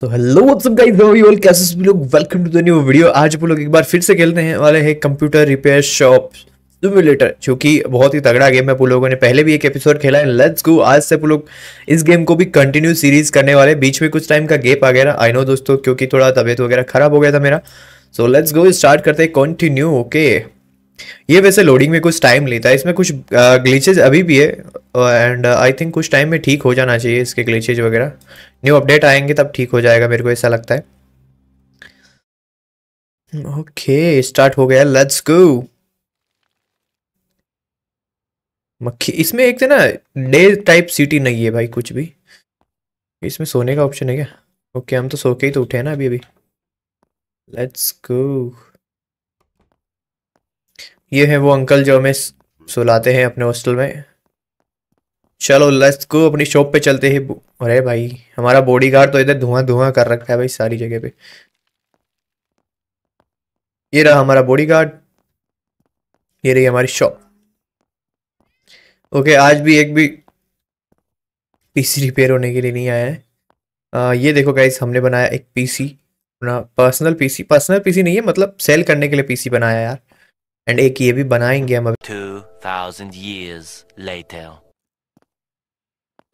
तो हेलो सब guys all कैसे लोग welcome to the new video आज आप लोग एक बार फिर से खेलने हैं वाले हैं कंप्यूटर रिपेयर शॉप सिमुलेटर जो कि बहुत ही तगड़ा गेम है आप लोगों ने पहले भी एक एपिसोड खेला है लेट्स गो आज से आप लोग इस गेम को भी कंटिन्यू सीरीज करने वाले बीच में कुछ टाइम का गेप आ गया आई नो दोस्तों क्योंकि थोड़ा तबियत वगैरह खराब हो गया था मेरा सो लेट्स गो स्टार्ट करते कंटिन्यू ओके ये वैसे लोडिंग में कुछ टाइम लेता है इसमें कुछ ग्लीचेज अभी भी है एंड आई थिंक कुछ टाइम में ठीक हो जाना चाहिए इसके ग्लीचेज वगैरह न्यू अपडेट आएंगे तब ठीक हो जाएगा मेरे को ऐसा लगता है ओके okay, स्टार्ट हो गया लेट्स गो मक्खी इसमें एक थे तो ना डे टाइप सिटी नहीं है भाई कुछ भी इसमें सोने का ऑप्शन है क्या ओके okay, हम तो सो के ही तो उठे हैं ना अभी अभी लेट्स गो ये है वो अंकल जो हमें सुलाते हैं अपने हॉस्टल में चलो लेट्स गो अपनी शॉप पे चलते हैं अरे भाई हमारा बॉडीगार्ड तो इधर धुआं धुआं कर रखा है भाई सारी जगह पे ये रहा हमारा बॉडीगार्ड ये रही हमारी शॉप ओके आज भी एक भी पीसी रिपेयर होने के लिए नहीं आया है आ, ये देखो गाइस हमने बनाया एक पीसी अपना पर्सनल पीसी पर्सनल पीसी नहीं है मतलब सेल करने के लिए पीसी बनाया यार एंड एक ये भी बनाएंगे हम अभी थाउजेंड years लेटर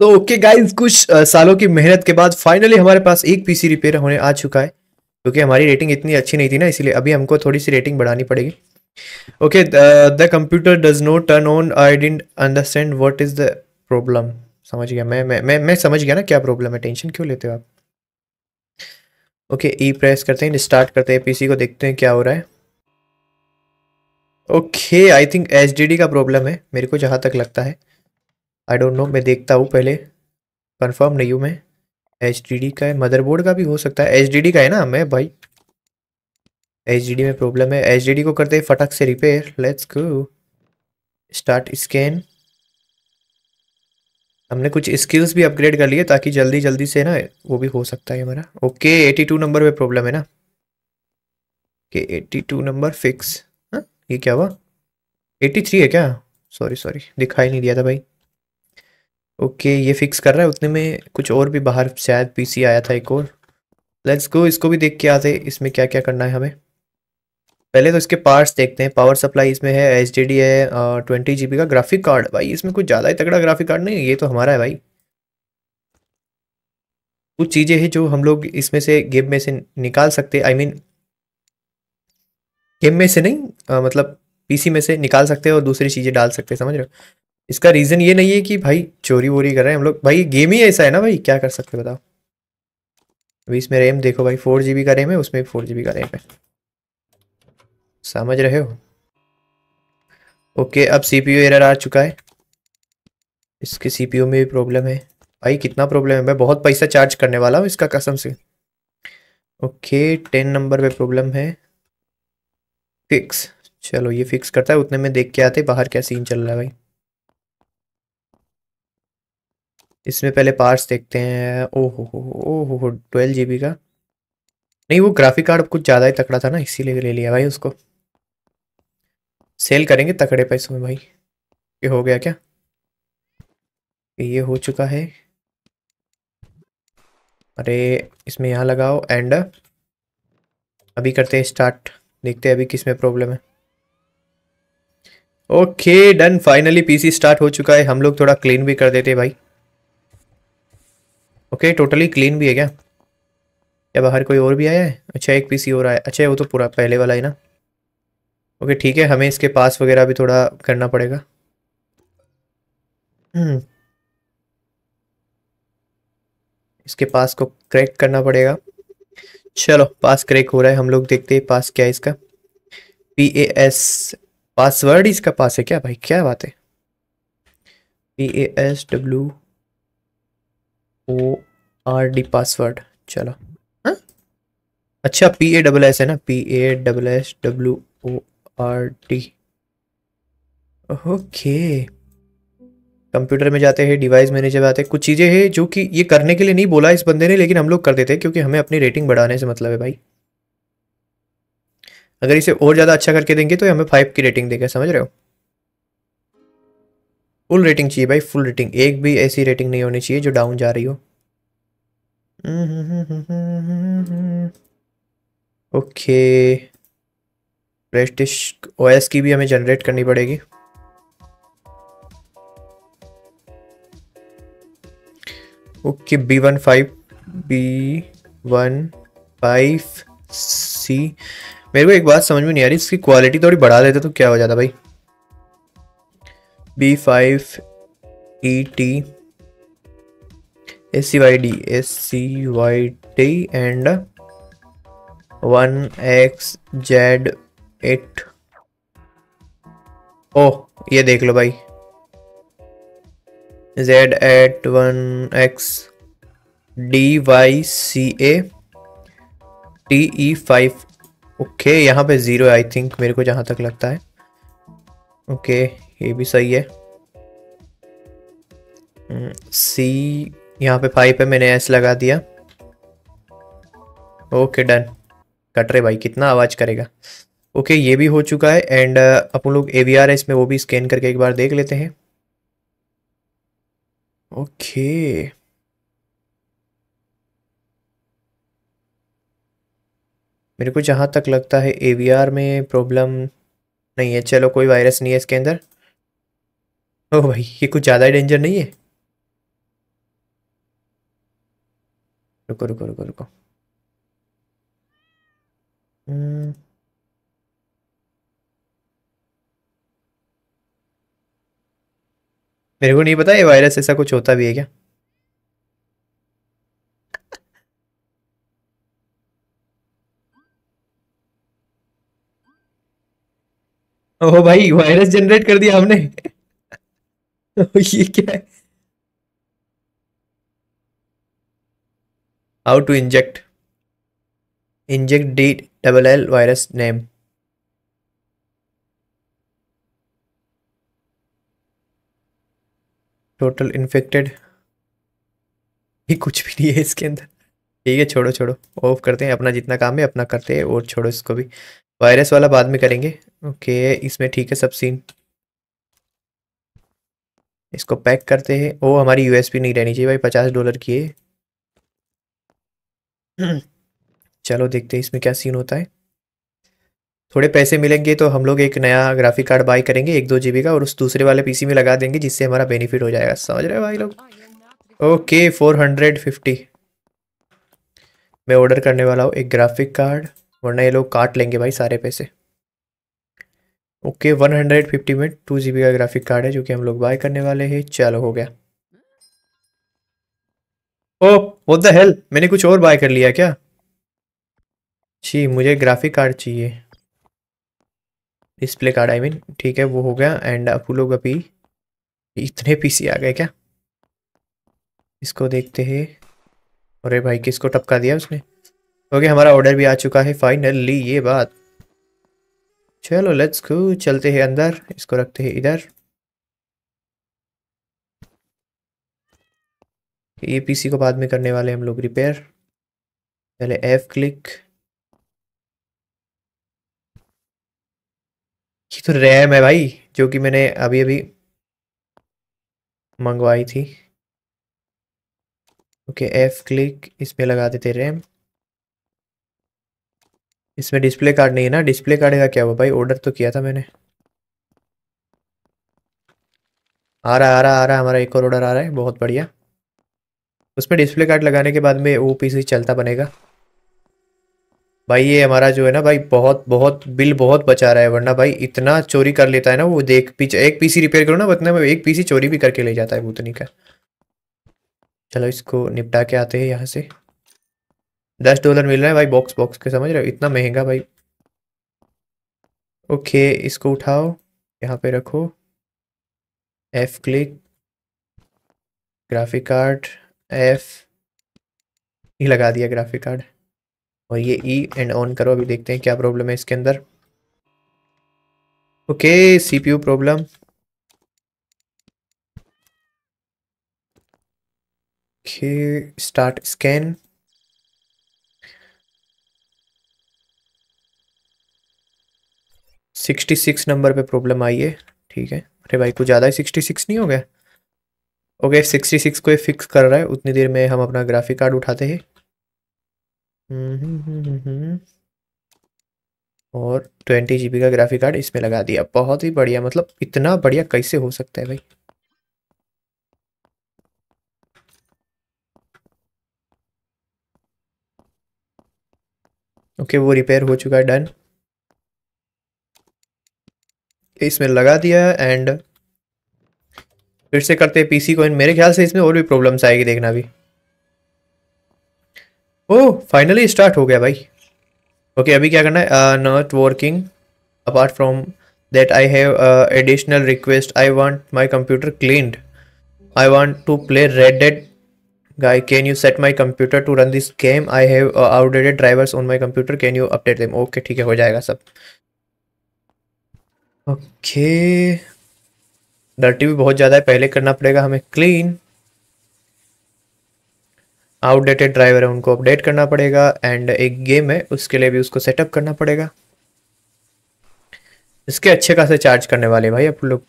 तो ओके गाइस कुछ सालों की मेहनत के बाद फाइनली हमारे पास एक पीसी रिपेयर होने आ चुका है क्योंकि हमारी रेटिंग इतनी अच्छी नहीं थी ना इसीलिए अभी हमको थोड़ी सी रेटिंग बढ़ानी पड़ेगी okay the computer does not turn on I don't understand what is the problem समझ गया मैं मैं मैं समझ गया ना क्या प्रॉब्लम है टेंशन क्यों लेते हो आप ओके ई प्रेस करते हैं स्टार्ट करते हैं पीसी को देखते हैं क्या हो रहा है ओके आई थिंक एच का प्रॉब्लम है मेरे को जहाँ तक लगता है आई डोंट नो मैं देखता हूँ पहले कंफर्म नहीं हूँ मैं एच का है मदरबोर्ड का भी हो सकता है एच का है ना मैं भाई एच में प्रॉब्लम है एच को करते हैं फटक से repair let's go start scan हमने कुछ स्किल्स भी अपग्रेड कर लिए ताकि जल्दी जल्दी से ना वो भी हो सकता है हमारा ओके एटी टू नंबर में प्रॉब्लम है ना okay eighty two number fix ये क्या हुआ एटी थ्री है क्या सॉरी सॉरी दिखाई नहीं दिया था भाई ओके ये फिक्स कर रहा है उतने में कुछ और भी बाहर शायद पीसी आया था एक और लेट्स गो इसको भी देख के आते इसमें क्या क्या करना है हमें पहले तो इसके पार्ट्स देखते हैं पावर सप्लाई इसमें है एच है ट्वेंटी जी का ग्राफिक कार्ड भाई इसमें कुछ ज़्यादा ही तगड़ा ग्राफिक कार्ड नहीं ये तो हमारा है भाई कुछ चीज़ें हैं जो हम लोग इसमें से गेम में से निकाल सकते I I mean mean, game में से नहीं आ, मतलब पीसी में से निकाल सकते हो और दूसरी चीज़ें डाल सकते हैं समझ रहे हो इसका रीज़न ये नहीं है कि भाई चोरी वोरी कर रहे हैं हम लोग भाई गेम ही ऐसा है ना भाई क्या कर सकते बताओ अभी इसमें रैम देखो भाई फोर जी का रैम है उसमें फोर जी का रैम है समझ रहे हो ओके अब सी पी एरर आ चुका है इसके सी में भी प्रॉब्लम है भाई कितना प्रॉब्लम है मैं बहुत पैसा चार्ज करने वाला हूँ इसका कसम से ओके टेन नंबर पे प्रॉब्लम है फिक्स चलो ये फिक्स करता है उतने में देख के आते बाहर क्या सीन चल रहा है भाई इसमें पहले पार्ट्स देखते हैं ओहो हो ओहो हो ट्वेल्व जी का नहीं वो ग्राफिक कार्ड कुछ ज़्यादा ही तकड़ा था ना इसीलिए ले लिया भाई उसको सेल करेंगे तकड़े पैसों में भाई ये हो गया क्या ये हो चुका है अरे इसमें यहाँ लगाओ एंड अभी करते हैं स्टार्ट देखते हैं अभी किस में प्रॉब्लम है okay done finally PC start हो चुका है हम लोग थोड़ा क्लीन भी कर देते हैं भाई ओके टोटली क्लीन भी है क्या या बाहर कोई और भी आया है अच्छा एक पीसी और आया अच्छा वो तो पूरा पहले वाला है ना ओके ठीक है हमें इसके पास वगैरह भी थोड़ा करना पड़ेगा हम्म। इसके पास को क्रैक करना पड़ेगा चलो पास क्रैक हो रहा है हम लोग देखते हैं पास क्या है इसका पी ए एस पासवर्ड इसका पास है क्या भाई क्या बात है P A S W O R D password चलो हाँ अच्छा पी ए डब्ल एस है ना P A double S W O R D okay computer में जाते हैं डिवाइस मैनेजर में आते हैं कुछ चीज़ें हैं जो कि ये करने के लिए नहीं बोला इस बंदे ने लेकिन हम लोग कर देते हैं क्योंकि हमें अपनी रेटिंग बढ़ाने से मतलब है भाई अगर इसे और ज़्यादा अच्छा करके देंगे तो हमें फाइव की रेटिंग देगा समझ रहे हो फुल रेटिंग चाहिए भाई फुल रेटिंग एक भी ऐसी रेटिंग नहीं होनी चाहिए जो डाउन जा रही हो ओके प्रेस्टिश ओएस की भी हमें जनरेट करनी पड़ेगी okay B one five B one five C मेरे को एक बात समझ में नहीं आ रही इसकी क्वालिटी थोड़ी बढ़ा देते तो क्या हो जाता भाई B five E T S C Y D S C Y T and one X Z eight O ये देख लो भाई Z eight one X D Y C A T E five okay यहाँ पे ज़ीरो आई थिंक मेरे को जहाँ तक लगता है ओके ये भी सही है सी हम्म, यहाँ पे फाइव है मैंने एस लगा दिया ओके डन कट रहे भाई कितना आवाज़ करेगा ओके ये भी हो चुका है एंड uh, अपन लोग ए है इसमें वो भी स्कैन करके एक बार देख लेते हैं ओके okay. मेरे को जहाँ तक लगता है ए में प्रॉब्लम नहीं है चलो कोई वायरस नहीं है इसके अंदर ओ भाई ये कुछ ज़्यादा ही डेंजर नहीं है रुको रुको रुको रुको hmm. मेरे को नहीं पता ये वायरस ऐसा कुछ होता भी है क्या ओ भाई वायरस जनरेट कर दिया हमने ये क्या है how to inject inject D double L virus name total infected ये कुछ भी नहीं है इसके अंदर ठीक है छोड़ो छोड़ो ऑफ करते हैं अपना जितना काम है अपना करते हैं और छोड़ो इसको भी वायरस वाला बाद में करेंगे ओके इसमें ठीक है सब सीन इसको पैक करते हैं ओ हमारी यूएसपी नहीं रहनी चाहिए भाई पचास डॉलर की है चलो देखते हैं इसमें क्या सीन होता है थोड़े पैसे मिलेंगे तो हम लोग एक नया ग्राफिक कार्ड बाई करेंगे एक दो जी का और उस दूसरे वाले पीसी में लगा देंगे जिससे हमारा बेनिफिट हो जाएगा समझ रहे हो भाई लोग ओके फोर हंड्रेड फिफ्टी मैं ऑर्डर करने वाला हूँ एक ग्राफिक कार्ड वरना ये लोग काट लेंगे भाई सारे पैसे ओके वन हंड्रेड फिफ्टी में टू जी का ग्राफिक कार्ड है जो कि हम लोग बाय करने वाले हैं चलो हो गया ओ वो द हेल मैंने कुछ और बाय कर लिया क्या जी मुझे ग्राफिक कार्ड चाहिए डिस्प्ले कार्ड आई मीन ठीक है वो हो गया एंड आप लोग अभी इतने पीसी आ गए क्या इसको देखते हैं अरे भाई किसको टपका दिया उसने ओके हमारा ऑर्डर भी आ चुका है फाइनली ये बात चलो लेट्स गो चलते हैं अंदर इसको रखते हैं इधर ये पीसी को बाद में करने वाले हम लोग रिपेयर पहले एफ क्लिक ये तो रैम है भाई जो कि मैंने अभी अभी मंगवाई थी ओके एफ क्लिक इसमें लगा देते रैम इसमें डिस्प्ले कार्ड नहीं है ना डिस्प्ले कार्ड का क्या हुआ भाई ऑर्डर तो किया था मैंने आ रहा आ रहा आ रहा हमारा एक और ऑर्डर आ रहा है बहुत बढ़िया उसमें डिस्प्ले कार्ड लगाने के बाद में वो पीसी चलता बनेगा भाई ये हमारा जो है ना भाई बहुत बहुत बिल बहुत बचा रहा है वरना भाई इतना चोरी कर लेता है ना वो देख पीछे एक पीसी रिपेयर करो ना बतना में एक पीसी चोरी भी करके ले जाता है भूतनी का चलो इसको निपटा के आते हैं यहाँ से दस डॉलर मिल रहा है भाई बॉक्स बॉक्स के समझ रहे हो इतना महंगा भाई ओके इसको उठाओ यहाँ पे रखो F click graphic card F ही लगा दिया ग्राफिक कार्ड और ये ई एंड ऑन करो अभी देखते हैं क्या प्रॉब्लम है इसके अंदर okay CPU problem okay start scan sixty six number पे प्रॉब्लम आई है ठीक है अरे भाई कुछ ज़्यादा ही सिक्सटी सिक्स नहीं हो गया ओके सिक्सटी सिक्स को ये फिक्स कर रहा है उतनी देर में हम अपना ग्राफिक कार्ड उठाते हैं हम्म, हम्म, हम्म, और ट्वेंटी जी का ग्राफिक कार्ड इसमें लगा दिया बहुत ही बढ़िया मतलब इतना बढ़िया कैसे हो सकता है भाई ओके okay, वो रिपेयर हो चुका है डन इसमें लगा दिया एंड फिर से करते हैं पीसी कॉइन मेरे ख्याल से इसमें और भी प्रॉब्लम्स आएगी देखना अभी ओ फाइनली स्टार्ट हो गया भाई ओके okay, अभी क्या करना है not working apart from that I have additional request I want my computer cleaned I want to play red dead guy can you set my computer to run this game I have outdated drivers on my computer can you update them okay ठीक है हो जाएगा सब okay dirty भी बहुत ज़्यादा है पहले करना पड़ेगा हमें क्लीन आउटडेटेड ड्राइवर है उनको अपडेट करना पड़ेगा एंड एक गेम है उसके लिए भी उसको सेटअप करना पड़ेगा इसके अच्छे खासे चार्ज करने वाले भाई आप लोग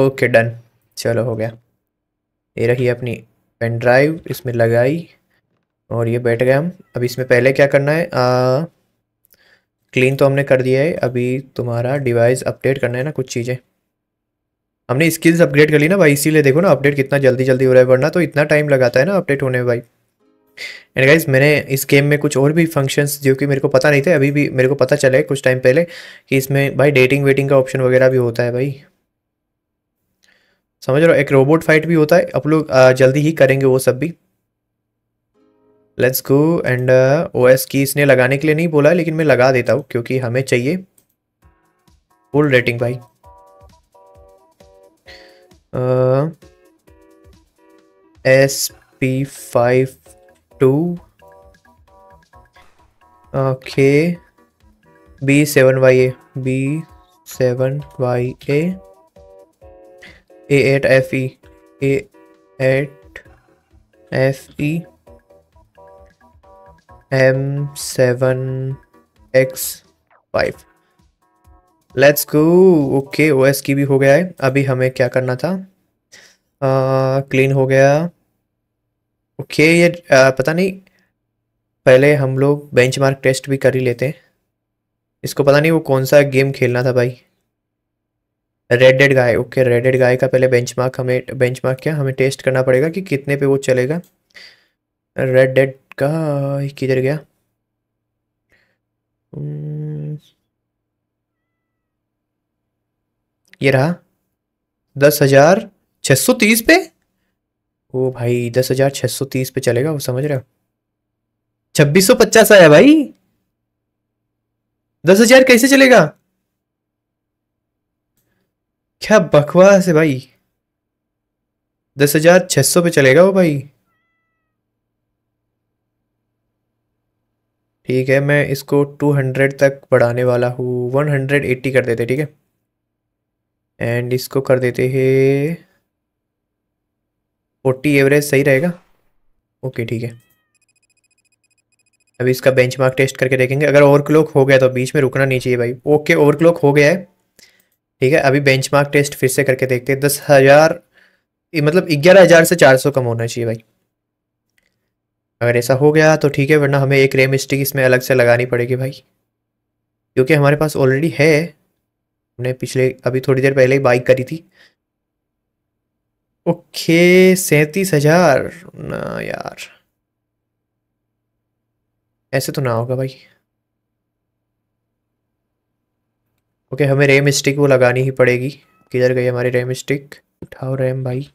ओके डन चलो हो गया ये रही अपनी पेन ड्राइव इसमें लगाई और ये बैठ गए हम अब इसमें पहले क्या करना है आ, क्लीन तो हमने कर दिया है अभी तुम्हारा डिवाइस अपडेट करना है ना कुछ चीज़ें हमने स्किल्स अपग्रेड कर ली ना भाई इसीलिए देखो ना अपडेट कितना जल्दी जल्दी हो रहा है वरना तो इतना टाइम लगाता है ना अपडेट होने में भाई एंड गाइज मैंने इस गेम में कुछ और भी फंक्शंस जो कि मेरे को पता नहीं थे अभी भी मेरे को पता चले कुछ टाइम पहले कि इसमें भाई डेटिंग वेटिंग का ऑप्शन वगैरह भी होता है भाई समझ रहे हो एक रोबोट फाइट भी होता है आप लोग जल्दी ही करेंगे वो सब भी let's go and O S key इसने लगाने के लिए नहीं बोला लेकिन मैं लगा देता हूँ क्योंकि हमें चाहिए फुल रेटिंग भाई S P five two okay B seven Y A B seven Y A eight F E eight F E M seven X five let's go okay O S key भी हो गया है अभी हमें क्या करना था क्लीन uh, हो गया ओके okay, ये uh, पता नहीं पहले हम लोग मार्क टेस्ट भी कर ही लेते हैं इसको पता नहीं वो कौन सा गेम खेलना था भाई red dead guy okay red dead guy का पहले बेंचमार्क हमें बेंचमार्क क्या हमें टेस्ट करना पड़ेगा कि कितने पे वो चलेगा रेड डेड का किधर गया hmm. ये रहा दस हजार छ सौ तीस पे ओ भाई दस हजार छ सौ तीस पे चलेगा वो समझ रहे हो छब्बीस सौ पचास आया भाई दस हजार कैसे चलेगा क्या बकवास है भाई दस हजार छह सौ पे चलेगा वो भाई ठीक है मैं इसको टू हंड्रेड तक बढ़ाने वाला हूँ वन हंड्रेड एट्टी कर देते ठीक है एंड इसको कर देते हैं फोर्टी एवरेज सही रहेगा ओके ठीक है अभी इसका बेंचमार्क टेस्ट करके देखेंगे अगर ओवरक्लॉक हो गया तो बीच में रुकना नहीं चाहिए भाई ओके ओवरक्लॉक हो गया है ठीक है अभी बेंचमार्क टेस्ट फिर से करके देखते हैं दस हज़ार मतलब ग्यारह हज़ार से चार सौ कम होना चाहिए भाई अगर ऐसा हो गया तो ठीक है वरना हमें एक रेम स्टिक इसमें अलग से लगानी पड़ेगी भाई क्योंकि हमारे पास ऑलरेडी है हमने पिछले अभी थोड़ी देर पहले ही बाइक करी थी ओके सैंतीस हजार ना यार ऐसे तो ना होगा भाई ओके हमें रेम स्टिक वो लगानी ही पड़ेगी किधर गई हमारी रेम स्टिक उठाओ रैम भाई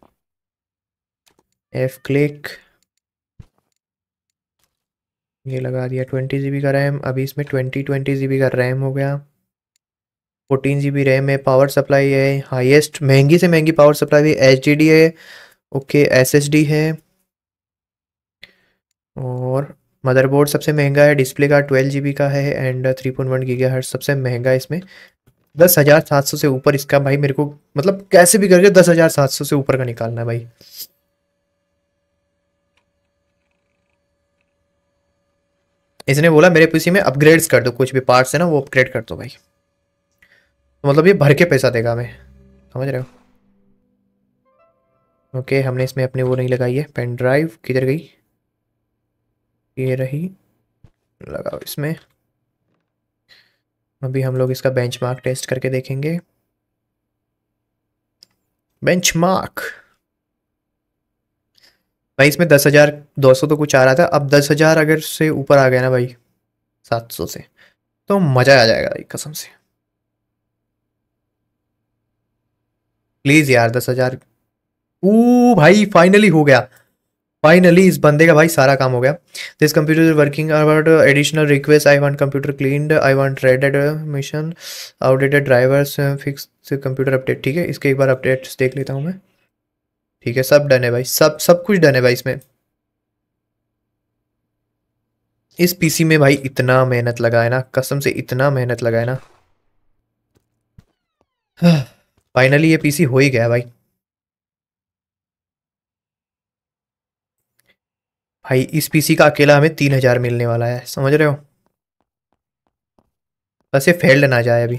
एफ क्लिक ये लगा दिया ट्वेंटी जी का रैम अभी इसमें ट्वेंटी ट्वेंटी जी का रैम हो गया फोर्टीन जी रैम है पावर सप्लाई है हाईएस्ट महंगी से महंगी पावर सप्लाई भी एच है ओके एस है और मदरबोर्ड सबसे महंगा है डिस्प्ले का ट्वेल्व जी का है and three point one gigahertz सबसे महंगा है इसमें दस हज़ार सात सौ से ऊपर इसका भाई मेरे को मतलब कैसे भी करके दस हज़ार सात सौ से ऊपर का निकालना है भाई इसने बोला मेरे पीसी में अपग्रेड्स कर दो कुछ भी पार्ट्स है ना वो अपग्रेड कर दो भाई तो मतलब ये भर के पैसा देगा हमें समझ रहे हो ओके हमने इसमें अपने वो नहीं लगाई है पेन ड्राइव किधर गई ये रही लगाओ इसमें अभी हम लोग इसका बेंचमार्क टेस्ट करके देखेंगे बेंचमार्क मार्क भाई इसमें दस हज़ार दो सौ तो कुछ आ रहा था अब दस हज़ार अगर से ऊपर आ गया ना भाई सात सौ से तो मज़ा आ जाएगा भाई कसम से प्लीज़ यार दस हज़ार ओ भाई फाइनली हो गया फाइनली इस बंदे का भाई सारा काम हो गया this computer is working about additional request I want computer clean I want redemption outdated drivers fix computer update ठीक है इसके एक बार अपडेट्स देख लेता हूँ मैं ठीक है सब डन है भाई सब सब कुछ डन है भाई इसमें इस पीसी में भाई इतना मेहनत लगा है ना कसम से इतना मेहनत लगा है ना फाइनली ये पीसी हो ही गया भाई भाई इस पीसी का अकेला हमें तीन हजार मिलने वाला है समझ रहे हो बस ये फेल्ड ना जाए अभी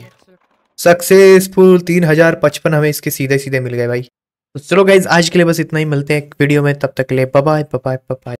सक्सेसफुल तीन हजार पचपन हमें इसके सीधे सीधे मिल गए भाई तो चलो गाइज आज के लिए बस इतना ही मिलते हैं एक वीडियो में तब तक के लिए बाय बाय बाय